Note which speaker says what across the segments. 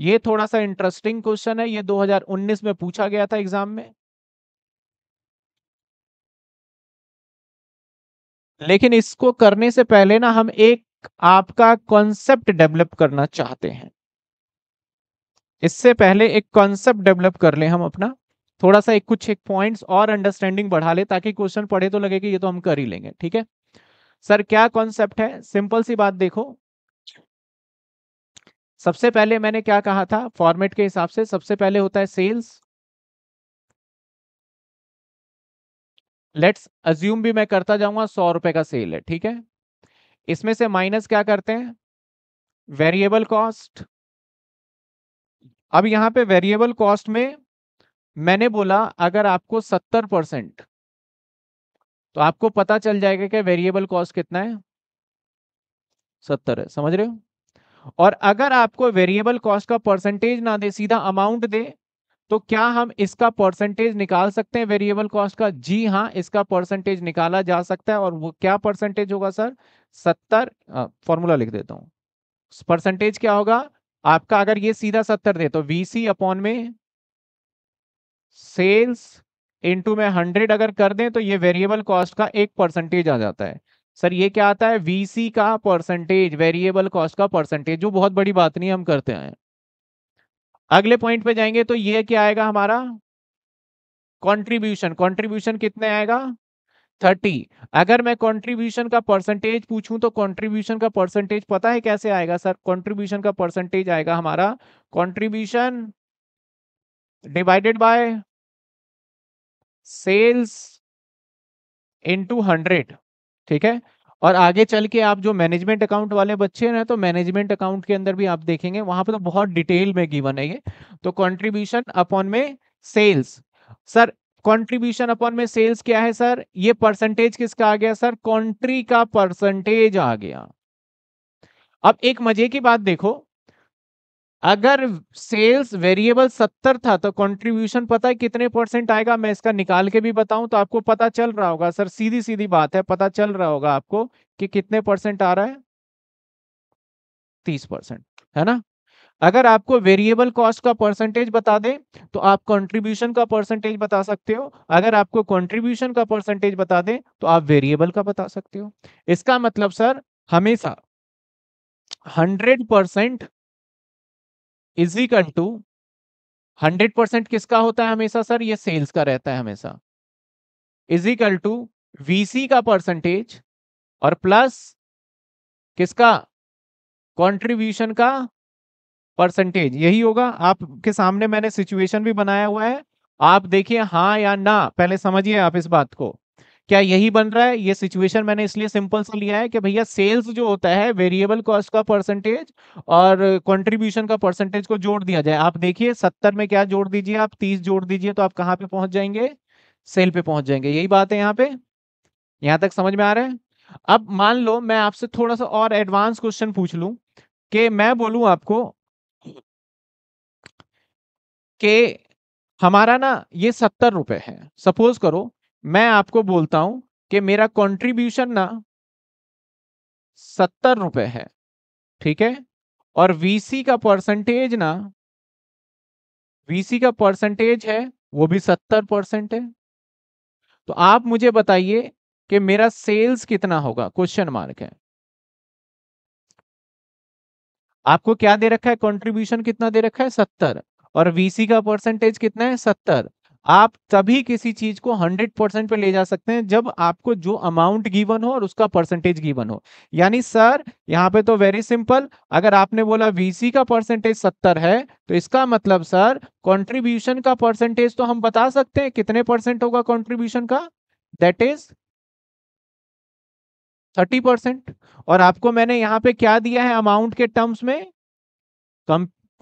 Speaker 1: ये थोड़ा सा इंटरेस्टिंग क्वेश्चन है ये 2019 में पूछा गया था एग्जाम में
Speaker 2: लेकिन इसको करने से पहले ना हम एक आपका कॉन्सेप्ट डेवलप करना चाहते हैं इससे पहले एक कॉन्सेप्ट डेवलप कर ले हम अपना थोड़ा सा एक कुछ एक पॉइंट्स और अंडरस्टैंडिंग बढ़ा ले ताकि क्वेश्चन पढ़े तो लगे कि ये तो हम कर ही लेंगे ठीक है सर क्या कॉन्सेप्ट है सिंपल सी बात देखो
Speaker 1: सबसे पहले मैंने क्या कहा था फॉर्मेट के हिसाब से सबसे पहले होता है सेल्स लेट्स
Speaker 2: अज्यूम भी मैं करता जाऊंगा सौ रुपए का सेल है ठीक है इसमें से माइनस क्या करते हैं वेरिएबल कॉस्ट अब यहां पे वेरिएबल कॉस्ट में मैंने बोला अगर आपको सत्तर परसेंट तो आपको पता चल जाएगा कि वेरिएबल कॉस्ट कितना है सत्तर है समझ रहे हो और अगर आपको वेरिएबल कॉस्ट का परसेंटेज ना दे सीधा अमाउंट दे तो क्या हम इसका परसेंटेज निकाल सकते हैं वेरिएबल कॉस्ट का जी हाँ इसका परसेंटेज निकाला जा सकता है और वो क्या परसेंटेज होगा सर सत्तर फॉर्मूला लिख देता हूँ परसेंटेज क्या होगा आपका अगर ये सीधा सत्तर दे तो वीसी अपॉन में सेल्स इनटू में हंड्रेड अगर कर दें तो ये वेरिएबल कॉस्ट का एक परसेंटेज आ जाता है सर ये क्या आता है वीसी का परसेंटेज वेरिएबल कॉस्ट का परसेंटेज जो बहुत बड़ी बात नहीं हम करते हैं अगले पॉइंट पे जाएंगे तो ये क्या आएगा हमारा कंट्रीब्यूशन कंट्रीब्यूशन कितने आएगा थर्टी अगर मैं कंट्रीब्यूशन का परसेंटेज पूछूं तो कंट्रीब्यूशन का परसेंटेज पता है कैसे आएगा सर कंट्रीब्यूशन का परसेंटेज आएगा हमारा contribution divided by sales into hundred ठीक है और आगे चल के आप जो मैनेजमेंट अकाउंट वाले बच्चे हैं तो मैनेजमेंट अकाउंट के अंदर भी आप देखेंगे वहां पर तो बहुत डिटेल में गिवन है ये तो कंट्रीब्यूशन अपॉन में सेल्स सर कंट्रीब्यूशन अपॉन में सेल्स क्या है सर ये परसेंटेज किसका आ गया सर कंट्री का परसेंटेज आ गया अब एक मजे की बात देखो अगर सेल्स वेरिएबल सत्तर था तो कंट्रीब्यूशन पता है कितने परसेंट आएगा मैं इसका निकाल के भी बताऊं तो आपको पता चल रहा होगा सर सीधी सीधी बात है पता चल रहा होगा आपको कि कितने परसेंट आ रहा है तीस परसेंट है ना अगर आपको वेरिएबल कॉस्ट का परसेंटेज बता दें तो आप कंट्रीब्यूशन का परसेंटेज बता सकते हो अगर आपको कॉन्ट्रीब्यूशन का परसेंटेज बता दें तो आप वेरिएबल का बता सकते हो इसका मतलब सर हमेशा हंड्रेड परसेंट इज इक्वल हाँ। टू हंड्रेड परसेंट किसका होता है हमेशा सर ये सेल्स का रहता है हमेशा इज इक्वल टू वीसी का परसेंटेज और प्लस किसका कंट्रीब्यूशन का परसेंटेज यही होगा आपके सामने मैंने सिचुएशन भी बनाया हुआ है आप देखिए हाँ या ना पहले समझिए आप इस बात को क्या यही बन रहा है ये सिचुएशन मैंने इसलिए सिंपल से लिया है कि भैया सेल्स जो होता है वेरिएबल कॉस्ट का परसेंटेज और कंट्रीब्यूशन का परसेंटेज को जोड़ दिया जाए आप देखिए सत्तर में क्या जोड़ दीजिए आप तीस जोड़ दीजिए तो आप कहाँ पे पहुंच जाएंगे सेल पे पहुंच जाएंगे यही बात है यहाँ पे यहाँ तक समझ में आ रहा है अब मान लो मैं आपसे थोड़ा सा और एडवांस क्वेश्चन पूछ लू कि मैं बोलू आपको के हमारा ना ये सत्तर रुपए है सपोज करो मैं आपको बोलता हूं कि मेरा कंट्रीब्यूशन ना सत्तर रुपए है ठीक है और वीसी का परसेंटेज ना वीसी का परसेंटेज है वो भी सत्तर परसेंट है तो आप मुझे बताइए कि मेरा सेल्स कितना होगा क्वेश्चन मार्क है आपको क्या दे रखा है कंट्रीब्यूशन कितना दे रखा है सत्तर और वीसी का परसेंटेज कितना है सत्तर आप तभी किसी चीज को 100 परसेंट पे ले जा सकते हैं जब आपको जो अमाउंट गिवन हो और उसका परसेंटेज गिवन हो यानी सर यहाँ पे तो वेरी सिंपल अगर आपने बोला वीसी का परसेंटेज सत्तर है तो इसका मतलब सर कंट्रीब्यूशन का परसेंटेज तो हम बता सकते हैं कितने परसेंट होगा कंट्रीब्यूशन का दैट इज थर्टी परसेंट और आपको मैंने यहाँ पे क्या दिया है अमाउंट के टर्म्स में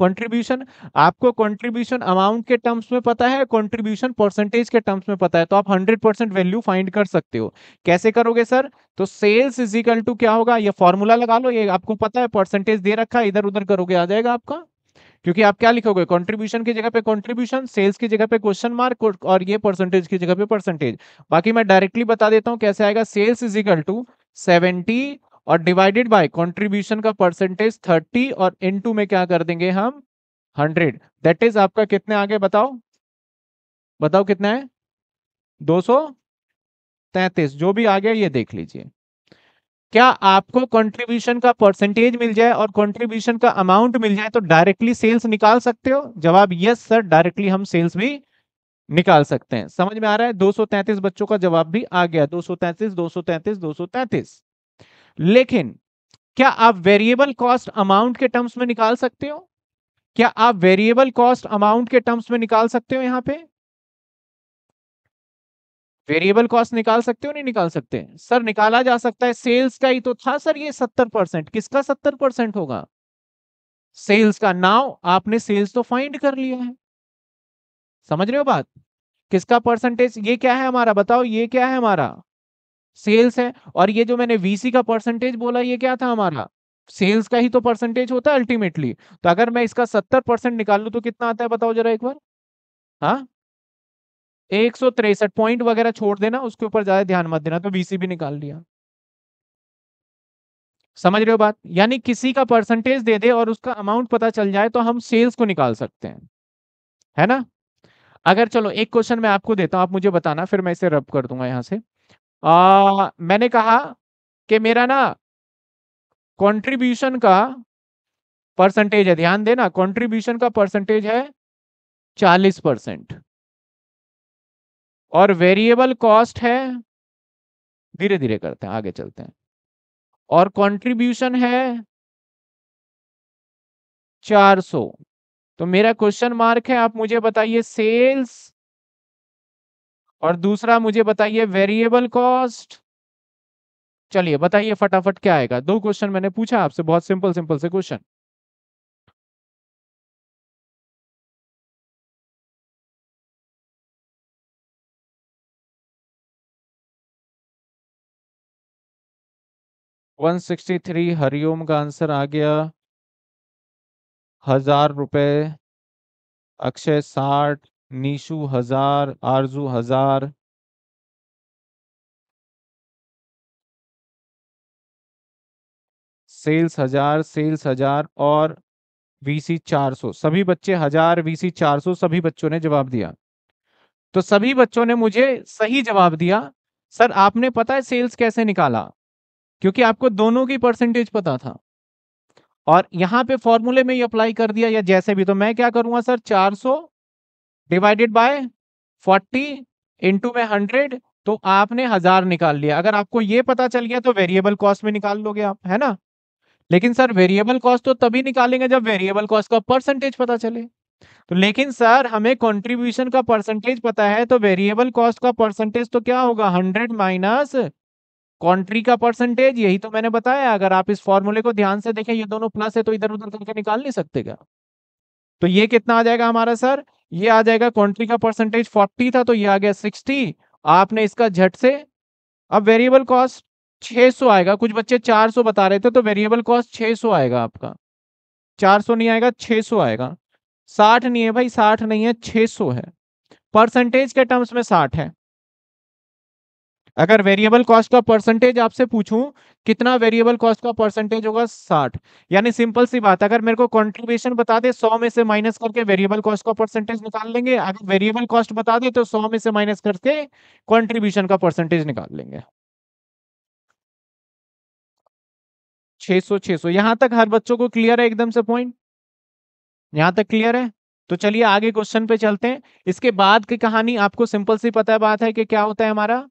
Speaker 2: कंट्रीब्यूशन आपको कंट्रीब्यूशन अमाउंट के टर्म्स में पता है कंट्रीब्यूशन परसेंटेज के टर्म्स में पता है तो आप 100 परसेंट वैल्यू फाइंड कर सकते हो कैसे करोगे सर तो सेल्स इज इक्वल टू क्या होगा ये फॉर्मूला लगा लो ये आपको पता है परसेंटेज दे रखा है इधर उधर करोगे आ जाएगा आपका क्योंकि आप क्या लिखोगे कंट्रीब्यूशन की जगह पे कंट्रीब्यूशन सेल्स की जगह पे क्वेश्चन मार्क और ये परसेंटेज की जगह पे परसेंटेज बाकी मैं डायरेक्टली बता देता हूँ कैसे आएगा sales is equal to seventy और डिवाइडेड बाय कंट्रीब्यूशन का परसेंटेज 30 और टू में क्या कर देंगे हम 100 दैट इज आपका कितने आगे बताओ बताओ कितना है 233 जो भी आ गया ये देख लीजिए क्या आपको कंट्रीब्यूशन का परसेंटेज मिल जाए और कंट्रीब्यूशन का अमाउंट मिल जाए तो डायरेक्टली सेल्स निकाल सकते हो जवाब यस सर डायरेक्टली हम सेल्स भी निकाल सकते हैं समझ में आ रहा है 233 बच्चों का जवाब भी आ गया 233 233 233 लेकिन क्या आप वेरिएबल कॉस्ट अमाउंट के टर्म्स में निकाल सकते हो क्या आप वेरिएबल कॉस्ट अमाउंट के टर्म्स में निकाल सकते हो यहां पे वेरिएबल कॉस्ट निकाल सकते हो नहीं निकाल सकते सर निकाला जा सकता है सेल्स का ही तो था सर ये सत्तर परसेंट किसका सत्तर परसेंट होगा सेल्स का नाव आपने सेल्स तो फाइंड कर लिया है समझ रहे हो बात किसका परसेंटेज ये क्या है हमारा बताओ ये क्या है हमारा सेल्स है और ये जो मैंने वीसी का परसेंटेज बोला ये क्या था हमारा सेल्स का ही तो परसेंटेज होता है अल्टीमेटली तो अगर मैं इसका सत्तर परसेंट निकाल लू तो कितना आता है बताओ जरा एक बार हाँ एक सौ तिरसठ पॉइंट वगैरह छोड़ देना उसके ऊपर ज्यादा ध्यान मत देना तो बीसी भी निकाल लिया समझ रहे हो बात यानी किसी का परसेंटेज दे दे और उसका अमाउंट पता चल जाए तो हम सेल्स को निकाल सकते हैं है ना अगर चलो एक क्वेश्चन मैं आपको देता हूं आप मुझे बताना फिर मैं इसे रब कर दूंगा यहां से आ, मैंने कहा कि मेरा ना कंट्रीब्यूशन का परसेंटेज है ध्यान देना कंट्रीब्यूशन का परसेंटेज है चालीस
Speaker 1: परसेंट और वेरिएबल कॉस्ट है धीरे धीरे करते हैं आगे चलते हैं और कंट्रीब्यूशन है
Speaker 2: चार सौ तो मेरा क्वेश्चन मार्क है आप मुझे बताइए सेल्स और दूसरा मुझे बताइए वेरिएबल कॉस्ट
Speaker 1: चलिए बताइए फटाफट क्या आएगा दो क्वेश्चन मैंने पूछा आपसे बहुत सिंपल सिंपल से question one sixty three Hariom का आंसर आ गया हजार रुपये अक्षय साठ नीशू हजार आरजू हजार सेल्स हजार सेल्स हजार और वीसी सौ सभी बच्चे हजार वीसी सौ सभी बच्चों
Speaker 2: ने जवाब दिया तो सभी बच्चों ने मुझे सही जवाब दिया सर आपने पता है सेल्स कैसे निकाला क्योंकि आपको दोनों की परसेंटेज पता था और यहां पे फॉर्मूले में ही अप्लाई कर दिया या जैसे भी तो मैं क्या करूंगा सर सौ डिवाइडेड बाय फोर्टी इंटू में हंड्रेड तो आपने हजार निकाल लिया अगर आपको ये पता चल गया तो वेरिएबल कॉस्ट में निकाल लोगे आप है ना लेकिन सर वेरिएबल कॉस्ट तो तभी निकालेंगे जब वेरिएबल कॉस्ट का परसेंटेज पता चले तो लेकिन सर हमें कंट्रीब्यूशन का परसेंटेज पता है तो वेरिएबल कॉस्ट का परसेंटेज तो क्या होगा हंड्रेड माइनस कंट्री का परसेंटेज यही तो मैंने बताया अगर आप इस फॉर्मूले को ध्यान से देखें ये दोनों प्लस है तो इधर उधर करके निकाल नहीं सकते क्या तो ये कितना आ जाएगा हमारा सर ये आ जाएगा कंट्री का परसेंटेज 40 था तो ये आ गया 60 आपने इसका झट से अब वेरिएबल कॉस्ट 600 आएगा कुछ बच्चे 400 बता रहे थे तो वेरिएबल कॉस्ट 600 आएगा आपका 400 नहीं आएगा 600 आएगा 60 नहीं है भाई 60 नहीं है 600 है परसेंटेज के टर्म्स में 60 है अगर वेरिएबल कॉस्ट का परसेंटेज आपसे पूछूं कितना वेरिएबल कॉस्ट का परसेंटेज होगा साठ यानी सिंपल सी बात अगर मेरे को कंट्रीब्यूशन बता दे सौ में से माइनस करके वेरिएबल कॉस्ट का परसेंटेज निकाल लेंगे अगर वेरिएबल कॉस्ट बता दे तो सौ में से माइनस करके कंट्रीब्यूशन का परसेंटेज निकाल लेंगे
Speaker 1: 600 सौ यहां तक हर बच्चों को क्लियर है एकदम से पॉइंट यहां तक क्लियर है तो चलिए आगे क्वेश्चन पे चलते हैं
Speaker 2: इसके बाद की कहानी आपको सिंपल सी पता है बात है कि क्या होता है हमारा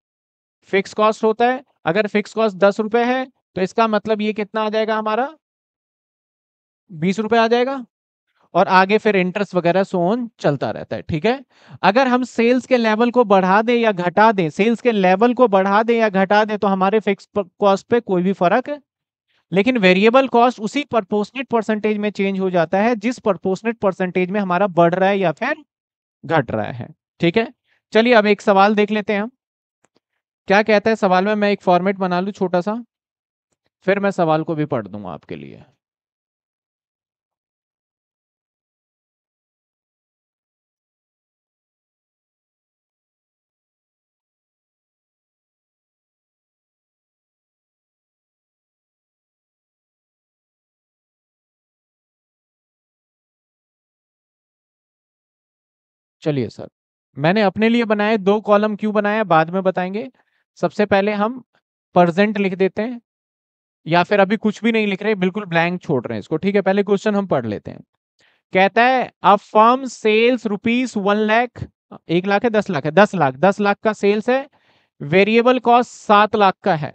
Speaker 2: फिक्स कॉस्ट होता है अगर फिक्स कॉस्ट दस रुपए है तो इसका मतलब ये कितना आ जाएगा हमारा बीस रुपए आ जाएगा और आगे फिर इंटरेस्ट वगैरह सोन चलता रहता है ठीक है अगर हम सेल्स के लेवल को बढ़ा दें या घटा दें सेल्स के लेवल को बढ़ा दें या घटा दें तो हमारे फिक्स कॉस्ट पे कोई भी फर्क लेकिन वेरिएबल कॉस्ट उसी परपोर्सनेट परसेंटेज में चेंज हो जाता है जिस परपोर्सनेट परसेंटेज में हमारा बढ़ रहा है या फिर घट रहा है ठीक है चलिए अब एक सवाल देख लेते हैं हम क्या कहता है सवाल में
Speaker 1: मैं एक फॉर्मेट बना लू छोटा सा फिर मैं सवाल को भी पढ़ दूंगा आपके लिए चलिए सर मैंने अपने लिए बनाए दो कॉलम क्यों बनाया बाद में बताएंगे सबसे पहले
Speaker 2: हम प्रजेंट लिख देते हैं या फिर अभी कुछ भी नहीं लिख रहे बिल्कुल ब्लैंक छोड़ रहे हैं इसको ठीक है पहले क्वेश्चन हम पढ़ लेते हैं कहता है a firm sales rupees one lakh एक लाख है दस लाख है दस लाख दस लाख का सेल्स है वेरिएबल कॉस्ट सात लाख का है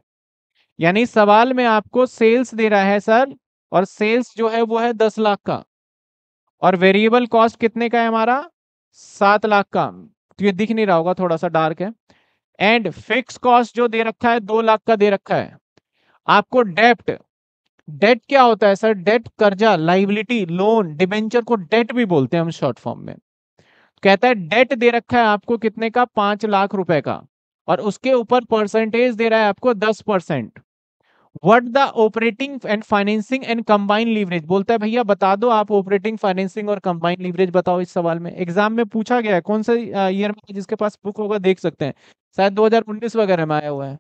Speaker 2: यानी सवाल में आपको सेल्स दे रहा है सर और सेल्स जो है वो है दस लाख का और वेरिएबल कॉस्ट कितने का है हमारा सात लाख का तो ये दिख नहीं रहा होगा थोड़ा सा डार्क है एंड फिक्स कॉस्ट जो दे रखा है दो लाख का दे रखा है आपको डेप्ट डेट क्या होता है सर डेट कर्जा लाइबिलिटी लोन डिबेंचर को डेट भी बोलते हैं हम शॉर्ट फॉर्म में कहता है डेट दे रखा है आपको कितने का पांच लाख रुपए का और उसके ऊपर परसेंटेज दे रहा है आपको दस percent what the operating and financing and combine leverage बोलता है भैया बता दो आप ऑपरेटिंग फाइनेंसिंग और कंबाइन लीवरेज बताओ इस सवाल में एग्जाम में पूछा गया
Speaker 1: है कौन सा ईयर uh, में जिसके पास बुक होगा देख सकते हैं शायद 2019 वगैरह में आया हुआ है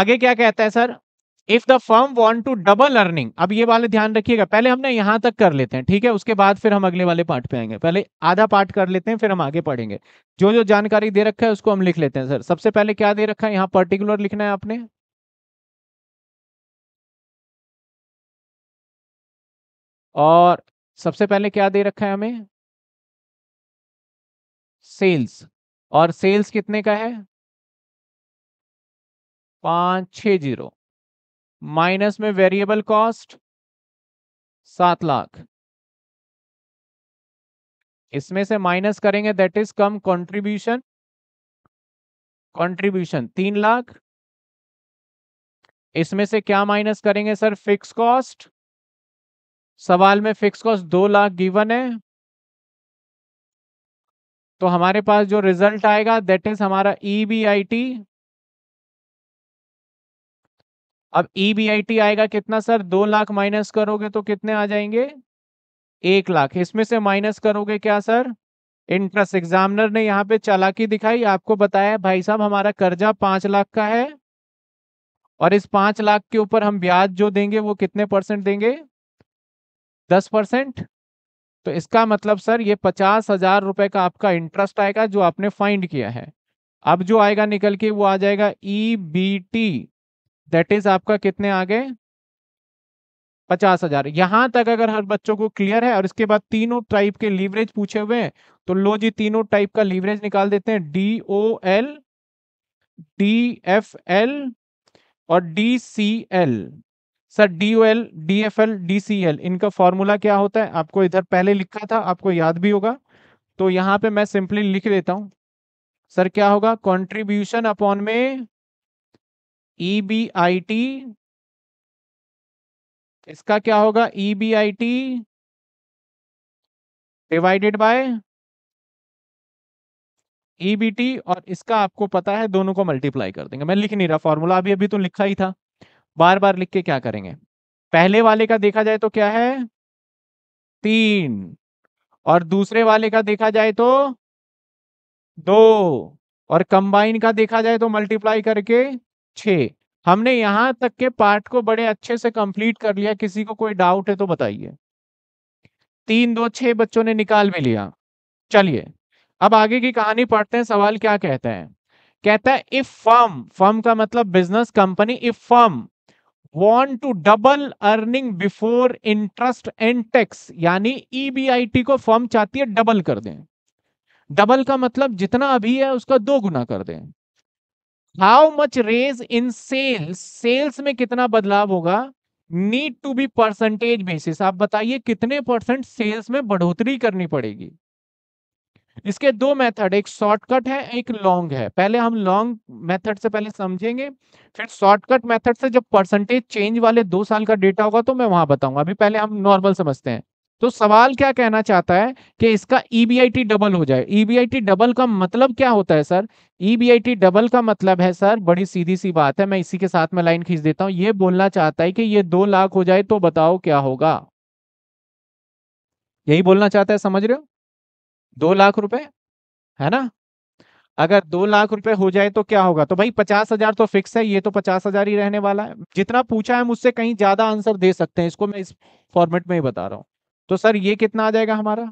Speaker 1: आगे क्या कहता है sir if the firm want to double earning अब ये वाले ध्यान
Speaker 2: रखिएगा पहले हमने यहां तक कर लेते हैं ठीक है उसके बाद फिर हम अगले वाले पार्ट पे आएंगे पहले आधा पार्ट कर लेते हैं
Speaker 1: फिर हम आगे पढ़ेंगे जो जो जानकारी दे रखा है उसको हम लिख लेते हैं सर सबसे पहले क्या दे रखा है यहाँ पर्टिकुलर लिखना है आपने और सबसे पहले क्या दे रखा है हमें सेल्स और सेल्स कितने का है पांच छ जीरो माइनस में वेरिएबल कॉस्ट सात लाख इसमें से माइनस करेंगे that is come contribution contribution तीन लाख इसमें से क्या माइनस करेंगे सर फिक्स कॉस्ट सवाल में फिक्स कॉस्ट दो लाख गिवन है
Speaker 2: तो हमारे पास जो रिजल्ट आएगा दैट इज हमारा ई बी आई टी अब ईबीआईटी e आएगा कितना सर दो लाख माइनस करोगे तो कितने आ जाएंगे एक लाख इसमें से माइनस करोगे क्या सर इंटरेस्ट एग्जामिनर ने यहाँ पे चालाकी दिखाई आपको बताया भाई साहब हमारा कर्जा पांच लाख का है और इस पांच लाख के ऊपर हम ब्याज जो देंगे वो कितने परसेंट देंगे दस परसेंट तो इसका मतलब सर ये पचास हजार रुपए का आपका इंटरेस्ट आएगा जो आपने फाइंड किया है अब जो आएगा निकल के वो आ जाएगा E B T that is आपका कितने आ गए पचास हजार यहां तक अगर हर बच्चों को क्लियर है और इसके बाद तीनों टाइप के लीवरेज पूछे हुए हैं तो लो जी तीनों टाइप का लीवरेज निकाल देते हैं D O L D F L और D C L sir D O L D F L D C L इनका फॉर्मूला क्या होता है आपको इधर पहले लिखा था आपको याद भी होगा तो यहां पे मैं सिंपली लिख देता हूं सर क्या होगा कॉन्ट्रीब्यूशन अपॉन में
Speaker 1: ई बी आई टी इसका क्या होगा E B I T divided by
Speaker 2: EBT और इसका आपको पता है दोनों को मल्टीप्लाई कर देंगे मैं लिख नहीं रहा फॉर्मूला अभी अभी तो लिखा ही था बार बार लिख के क्या करेंगे पहले वाले का देखा जाए तो क्या है तीन और दूसरे वाले का देखा जाए तो दो और कंबाइन का देखा जाए तो मल्टीप्लाई करके छ हमने यहां तक के पार्ट को बड़े अच्छे से कंप्लीट कर लिया किसी को कोई डाउट है तो बताइए तीन दो छह बच्चों ने निकाल भी लिया चलिए अब आगे की कहानी पढ़ते हैं सवाल क्या कहते हैं कहता है इफ फर्म फर्म का मतलब business company if firm want to double earning before interest and tax यानी ईबीआईटी e को फर्म चाहती है डबल कर दें डबल का मतलब जितना अभी है उसका दो गुना कर दें how much raise in sales sales में कितना बदलाव होगा need to be percentage basis आप बताइए कितने परसेंट सेल्स में बढ़ोतरी करनी पड़ेगी इसके दो मेथड एक शॉर्टकट है एक लॉन्ग है पहले हम लॉन्ग मेथड से पहले समझेंगे फिर शॉर्टकट मेथड से जब परसेंटेज चेंज वाले दो साल का डेटा होगा तो मैं वहां बताऊंगा अभी पहले हम नॉर्मल समझते हैं तो सवाल क्या कहना चाहता है कि इसका ईबीआईटी e डबल हो जाए ईबीआईटी e डबल का मतलब क्या होता है सर ईबीआईटी डबल का मतलब है सर बड़ी सीधी सी बात है मैं इसी के साथ में लाइन खींच देता हूं ये बोलना चाहता है कि ये दो लाख हो जाए तो बताओ क्या होगा यही बोलना चाहता है समझ रहे हो दो लाख रुपए है ना अगर दो लाख रुपए हो जाए तो क्या होगा तो भाई पचास हजार तो फिक्स है ये तो पचास हजार ही रहने वाला है जितना पूछा है मुझसे कहीं ज्यादा आंसर दे सकते हैं इसको मैं इस फॉर्मेट में ही बता रहा हूँ तो सर ये कितना आ जाएगा हमारा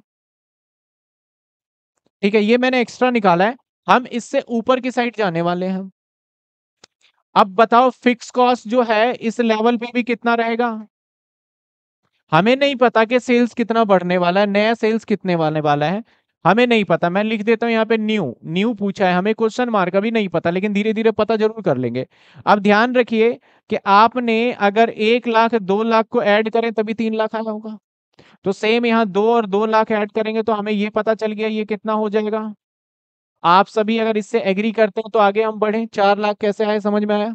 Speaker 2: ठीक है ये मैंने एक्स्ट्रा निकाला है हम इससे ऊपर की साइड जाने वाले हैं अब बताओ फिक्स कॉस्ट जो है इस लेवल पे भी कितना रहेगा हमें नहीं पता कि सेल्स कितना बढ़ने वाला है नया सेल्स कितने वाले वाला है हमें नहीं पता मैं लिख देता हूं यहाँ पे न्यू न्यू पूछा है हमें क्वेश्चन मार्क अभी नहीं पता लेकिन धीरे धीरे पता जरूर कर लेंगे अब ध्यान रखिए कि आपने अगर एक लाख दो लाख को ऐड करें तभी तीन लाख आया होगा तो सेम यहाँ दो और दो लाख ऐड करेंगे तो हमें ये पता चल गया ये कितना हो जाएगा आप सभी अगर इससे एग्री करते हैं तो आगे हम बढ़े चार लाख कैसे आए समझ में आया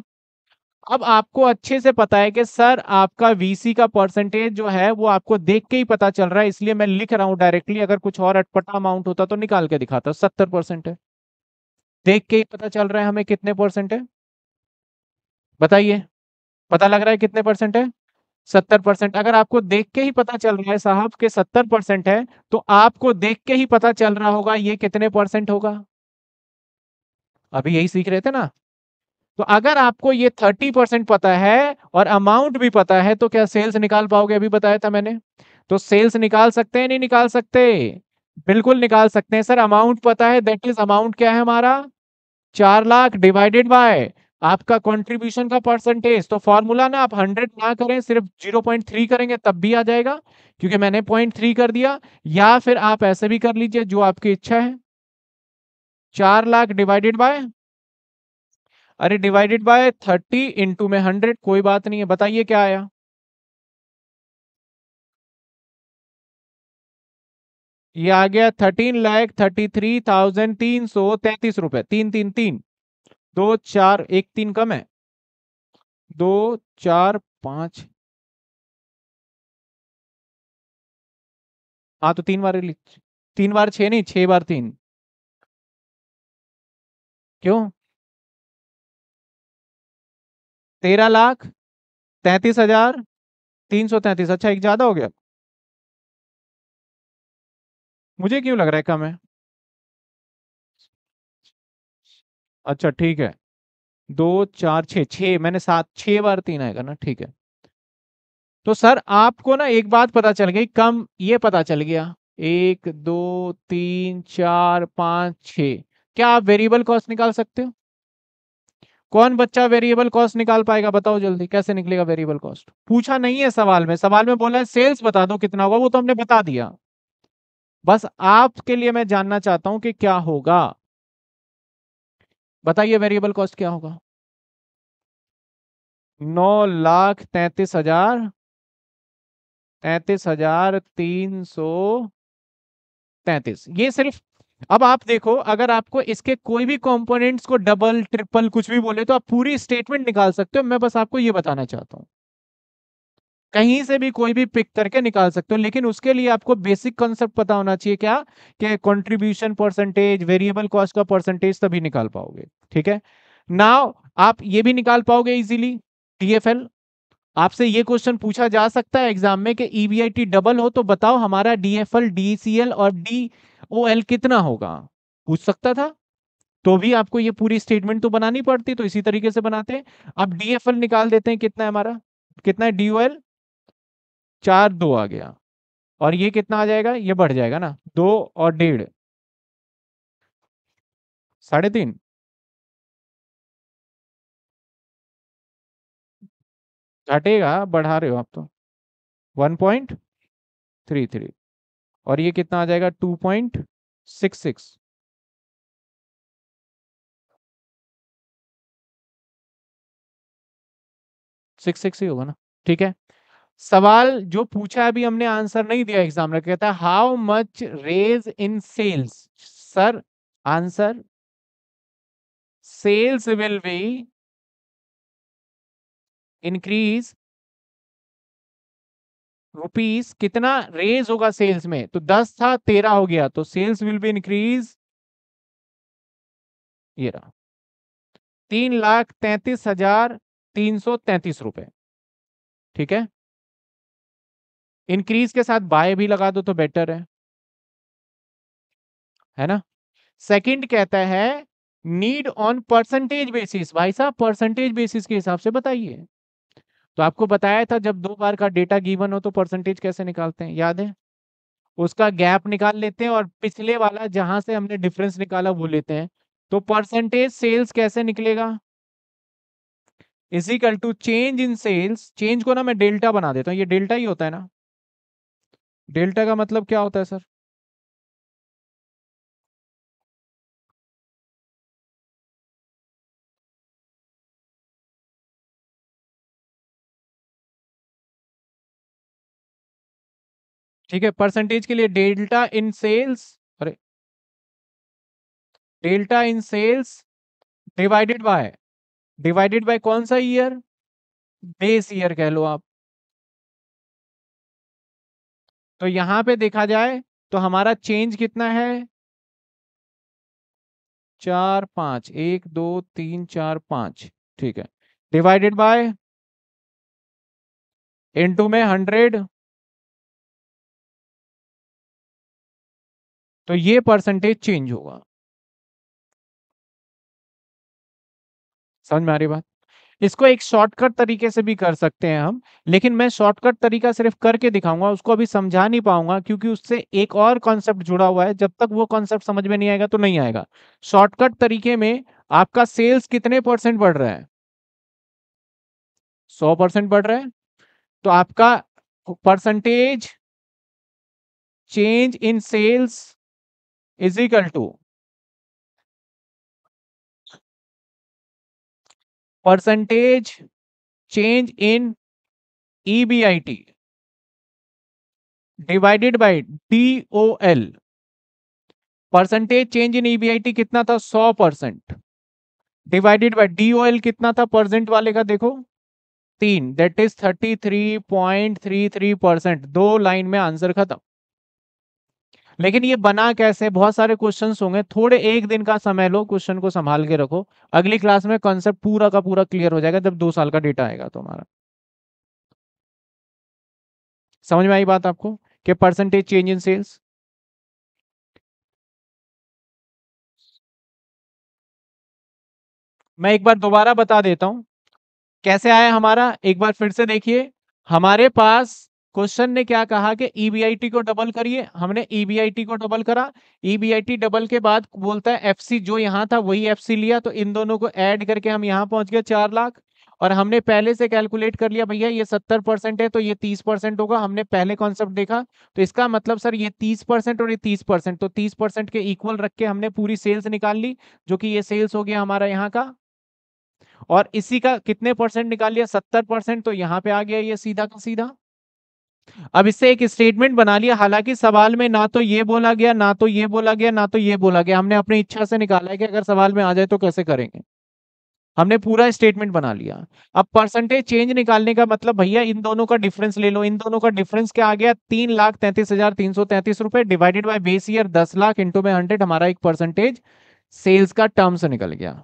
Speaker 2: अब आपको अच्छे से पता है कि सर आपका वीसी का परसेंटेज जो है वो आपको देख के ही पता चल रहा है इसलिए मैं लिख रहा हूं डायरेक्टली अगर कुछ और अटपटा अमाउंट होता तो निकाल के दिखाता सत्तर परसेंट है देख के ही पता चल रहा है हमें कितने परसेंट है बताइए पता लग रहा है कितने परसेंट है सत्तर परसेंट अगर आपको देख के ही पता चल रहा है साहब के सत्तर परसेंट है तो आपको देख के ही पता चल रहा होगा ये कितने परसेंट होगा अभी यही सीख रहे थे ना तो अगर आपको ये थर्टी परसेंट पता है और अमाउंट भी पता है तो क्या सेल्स निकाल पाओगे अभी बताया था मैंने तो सेल्स निकाल सकते हैं नहीं निकाल सकते बिल्कुल निकाल सकते हैं सर अमाउंट पता है दैट इज अमाउंट क्या है हमारा चार लाख डिवाइडेड बाय आपका कंट्रीब्यूशन का परसेंटेज तो फॉर्मूला ना आप हंड्रेड ना करें सिर्फ जीरो पॉइंट थ्री करेंगे तब भी आ जाएगा क्योंकि मैंने पॉइंट थ्री कर दिया या फिर आप ऐसे भी कर लीजिए जो आपकी इच्छा है
Speaker 1: चार लाख डिवाइडेड बाय अरे डिवाइडेड बाय थर्टी इंटू में हंड्रेड कोई बात नहीं है बताइए क्या आया ये आ गया thirteen lakh thirty
Speaker 2: three thousand तीन सौ तैतीस रुपए तीन तीन तीन दो चार एक तीन कम है
Speaker 1: दो चार पांच हाँ तो तीन बार तीन बार छ नहीं छह बार तीन क्यों तेरह लाख तैतीस हजार तीन सौ तैतीस अच्छा एक ज्यादा हो गया मुझे क्यों लग रहा है कम है अच्छा ठीक है दो चार
Speaker 2: छ छ मैंने सात छह बार तीन आएगा ना ठीक है तो सर आपको ना एक बात पता चल गई कम ये पता चल गया एक दो तीन चार पाँच छ क्या आप वेरिएबल कॉस्ट निकाल सकते हो कौन बच्चा वेरिएबल कॉस्ट निकाल पाएगा बताओ जल्दी कैसे निकलेगा वेरिएबल कॉस्ट पूछा नहीं है सवाल में सवाल में बोला है सेल्स बता दो कितना होगा वो तो हमने बता दिया बस आपके लिए मैं जानना चाहता हूं
Speaker 1: कि क्या होगा बताइए वेरिएबल कॉस्ट क्या होगा नौ लाख तैतीस हजार
Speaker 2: तैतीस हजार तीन सौ तैतीस ये सिर्फ अब आप देखो अगर आपको इसके कोई भी कंपोनेंट्स को डबल ट्रिपल कुछ भी बोले तो आप पूरी स्टेटमेंट निकाल सकते हो मैं बस आपको ये बताना चाहता हूं कहीं से भी कोई भी पिक करके निकाल सकते हो लेकिन उसके लिए आपको बेसिक कॉन्सेप्ट पता होना चाहिए क्या कि कंट्रीब्यूशन परसेंटेज वेरिएबल कॉस्ट का परसेंटेज तभी निकाल पाओगे ठीक है नाउ आप ये भी निकाल पाओगे इजीली टीएफएल आपसे ये क्वेश्चन पूछा जा सकता है एग्जाम में कि ईबीआईटी e डबल हो तो बताओ हमारा डीएफएल डीसीएल और डीओएल कितना होगा पूछ सकता था तो भी आपको ये पूरी स्टेटमेंट तो बनानी पड़ती तो इसी तरीके से बनाते हैं आप डीएफएल निकाल देते हैं कितना है हमारा कितना है एल चार दो
Speaker 1: आ गया और ये कितना आ जाएगा ये बढ़ जाएगा ना दो और डेढ़ साढ़े तीन घटेगा बढ़ा रहे हो आप तो वन पॉइंट थ्री थ्री और ये कितना आ जाएगा two point six six six six ही होगा ना ठीक है सवाल जो पूछा
Speaker 2: अभी हमने आंसर नहीं दिया एग्जाम में कहता है how much raise in sales sir
Speaker 1: answer sales will be increase
Speaker 2: rupees कितना रेज होगा सेल्स में तो दस था तेरह हो गया तो सेल्स विल बी इंक्रीज
Speaker 1: ये रहा तीन लाख तैतीस हजार तीन सौ तैतीस रुपए ठीक है इंक्रीज के साथ बाय भी लगा दो तो बेटर है है ना
Speaker 2: सेकंड कहता है नीड ऑन परसेंटेज बेसिस भाई साहब परसेंटेज बेसिस के हिसाब से बताइए तो आपको बताया था जब दो बार का डेटा गिवन हो तो परसेंटेज कैसे निकालते हैं याद है उसका गैप निकाल लेते हैं और पिछले वाला जहां से हमने डिफरेंस निकाला वो लेते हैं तो परसेंटेज सेल्स कैसे निकलेगा equal to change in sales change को ना मैं डेल्टा बना देता हूँ ये डेल्टा ही होता है ना
Speaker 1: डेल्टा का मतलब क्या होता है सर ठीक है परसेंटेज के लिए डेल्टा इन सेल्स अरे delta in sales divided by divided by कौन सा ईयर बेस ईयर कह लो आप तो यहां पे देखा जाए तो हमारा चेंज कितना है चार पांच एक दो तीन चार पांच ठीक है डिवाइडेड बाय इनटू में हंड्रेड तो ये परसेंटेज चेंज होगा समझ में आ रही बात
Speaker 2: इसको एक शॉर्टकट तरीके से भी कर सकते हैं हम लेकिन मैं शॉर्टकट तरीका सिर्फ करके दिखाऊंगा उसको अभी समझा नहीं पाऊंगा क्योंकि उससे एक और कॉन्सेप्ट जुड़ा हुआ है जब तक वो कॉन्सेप्ट समझ में नहीं आएगा तो नहीं आएगा शॉर्टकट तरीके में आपका सेल्स कितने परसेंट बढ़ रहा है
Speaker 1: सौ परसेंट बढ़ रहा है तो आपका percentage change in sales is equal to percentage change in EBIT divided by DOL percentage
Speaker 2: change in EBIT कितना था सौ परसेंट डिवाइडेड बाय डीओएल कितना था परसेंट वाले का देखो तीन that is thirty three point three three percent दो लाइन में आंसर खत्म लेकिन ये बना कैसे बहुत सारे क्वेश्चन होंगे थोड़े एक दिन का समय लो क्वेश्चन को संभाल के रखो अगली क्लास में कॉन्सेप्ट पूरा का पूरा क्लियर हो
Speaker 1: जाएगा जब दो साल का डेटा आएगा तो हमारा समझ में आई बात आपको कि परसेंटेज चेंज इन सेल्स मैं एक बार दोबारा बता देता हूं कैसे आया हमारा एक बार फिर से देखिए हमारे पास क्वेश्चन ने क्या
Speaker 2: कहा कि ईबीआईटी e को डबल करिए हमने ईबीआईटी e को डबल करा ईबीआईटी e डबल के बाद बोलता है एफसी जो यहाँ था वही एफसी लिया तो इन दोनों को ऐड करके हम यहाँ पहुंच गए चार लाख और हमने पहले से कैलकुलेट कर लिया भैया ये सत्तर परसेंट है तो ये तीस परसेंट होगा हमने पहले कॉन्सेप्ट देखा तो इसका मतलब सर ये तीस परसेंट और ये तीस परसेंट तो तीस परसेंट के इक्वल रख के हमने पूरी सेल्स निकाल ली जो कि ये सेल्स हो गया हमारा यहाँ का और इसी का कितने परसेंट निकाल लिया सत्तर परसेंट तो यहाँ पे आ गया ये सीधा का सीधा अब इससे एक स्टेटमेंट बना लिया हालांकि सवाल में ना तो ये बोला गया ना तो ये बोला गया ना तो ये बोला गया हमने अपनी इच्छा से निकाला है कि अगर सवाल में आ जाए तो कैसे करेंगे हमने पूरा स्टेटमेंट बना लिया अब परसेंटेज चेंज निकालने का मतलब भैया इन दोनों का डिफरेंस ले लो इन दोनों का डिफरेंस क्या आ गया तीन लाख तैंतीस हजार तीन सौ तैंतीस रुपए डिवाइडेड बाय बेस ईयर दस लाख इंटू में हंड्रेड हमारा एक
Speaker 1: परसेंटेज सेल्स का टर्म से निकल गया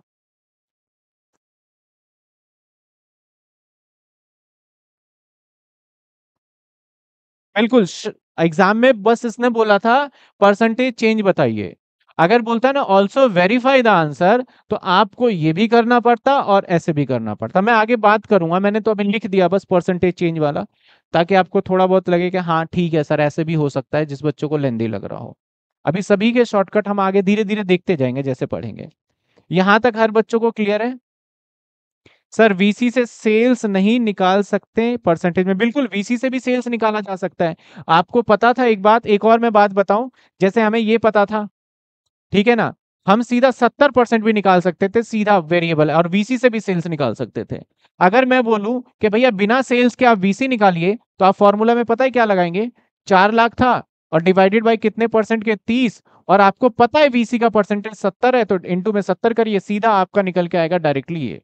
Speaker 1: बिल्कुल तो एग्जाम में बस इसने बोला था परसेंटेज चेंज बताइए अगर बोलता
Speaker 2: है ना ऑल्सो वेरीफाई द आंसर तो आपको ये भी करना पड़ता और ऐसे भी करना पड़ता मैं आगे बात करूंगा मैंने तो अभी लिख दिया बस परसेंटेज चेंज वाला ताकि आपको थोड़ा बहुत लगे कि हाँ ठीक है सर ऐसे भी हो सकता है जिस बच्चों को लेंदी लग रहा हो अभी सभी के शॉर्टकट हम आगे धीरे धीरे देखते जाएंगे जैसे पढ़ेंगे यहाँ तक हर बच्चों को क्लियर है सर वीसी से सेल्स नहीं निकाल सकते परसेंटेज में बिल्कुल वीसी से भी सेल्स निकाला जा सकता है आपको पता था एक बात एक और मैं बात बताऊं जैसे हमें ये पता था ठीक है ना हम सीधा सत्तर परसेंट भी निकाल सकते थे सीधा वेरिएबल और वीसी से भी सेल्स निकाल सकते थे अगर मैं बोलूं कि भैया बिना सेल्स के आप वीसी निकालिए तो आप फॉर्मूला में पता है क्या लगाएंगे चार लाख था और डिवाइडेड बाई कितने परसेंट के तीस और आपको पता है वीसी का परसेंटेज सत्तर है तो इंटू में सत्तर करिए सीधा आपका निकल के आएगा डायरेक्टली ये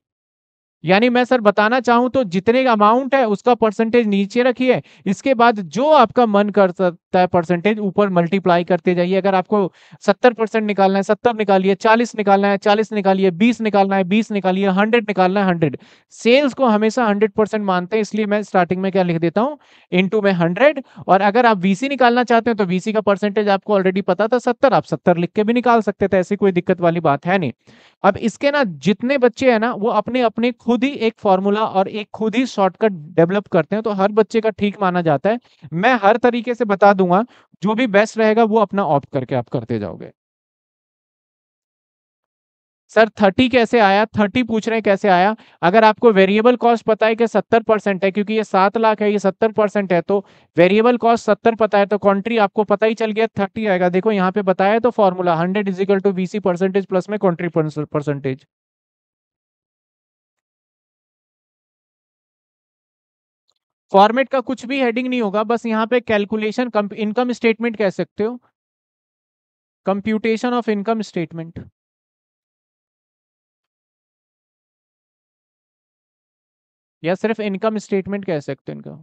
Speaker 2: यानी मैं सर बताना चाहूं तो जितने का अमाउंट है उसका परसेंटेज नीचे रखिए इसके बाद जो आपका मन कर सकता है परसेंटेज ऊपर मल्टीप्लाई करते जाइए अगर आपको सत्तर परसेंट निकालना है सत्तर निकालिए चालीस निकालना है चालीस निकालिए बीस निकालना है बीस निकालिए हंड्रेड निकालना है हंड्रेड सेल्स को हमेशा हंड्रेड परसेंट मानते हैं इसलिए मैं स्टार्टिंग में क्या लिख देता हूँ इंटू में हंड्रेड और अगर आप वीसी निकालना चाहते हैं तो वीसी का परसेंटेज आपको ऑलरेडी पता था सत्तर आप सत्तर लिख के भी निकाल सकते थे ऐसी कोई दिक्कत वाली बात है नहीं अब इसके ना जितने बच्चे हैं ना वो अपने अपने खुद ही एक फॉर्मूला और एक खुद ही शॉर्टकट डेवलप करते हैं तो हर बच्चे का ठीक माना जाता है मैं हर तरीके से बता दूंगा जो भी बेस्ट रहेगा वो अपना ऑप्ट करके आप करते जाओगे सर थर्टी कैसे आया थर्टी पूछ रहे हैं कैसे आया अगर आपको वेरिएबल कॉस्ट पता है कि सत्तर परसेंट है क्योंकि ये सात लाख है ये सत्तर परसेंट है तो वेरिएबल कॉस्ट सत्तर पता है तो कंट्री आपको पता ही चल गया थर्टी आएगा देखो यहाँ पे बताया तो formula hundred equal to
Speaker 1: BC percentage plus में कॉन्ट्री परसेंटेज फॉर्मेट का कुछ भी हेडिंग नहीं होगा बस यहाँ पे कैलकुलेशन इनकम स्टेटमेंट कह सकते हो कंप्यूटेशन ऑफ इनकम स्टेटमेंट या सिर्फ इनकम स्टेटमेंट कह सकते हो इनका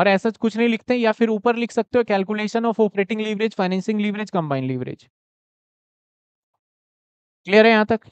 Speaker 2: और ऐसा कुछ नहीं लिखते या फिर ऊपर लिख सकते हो calculation of operating leverage financing leverage combine leverage clear है यहां तक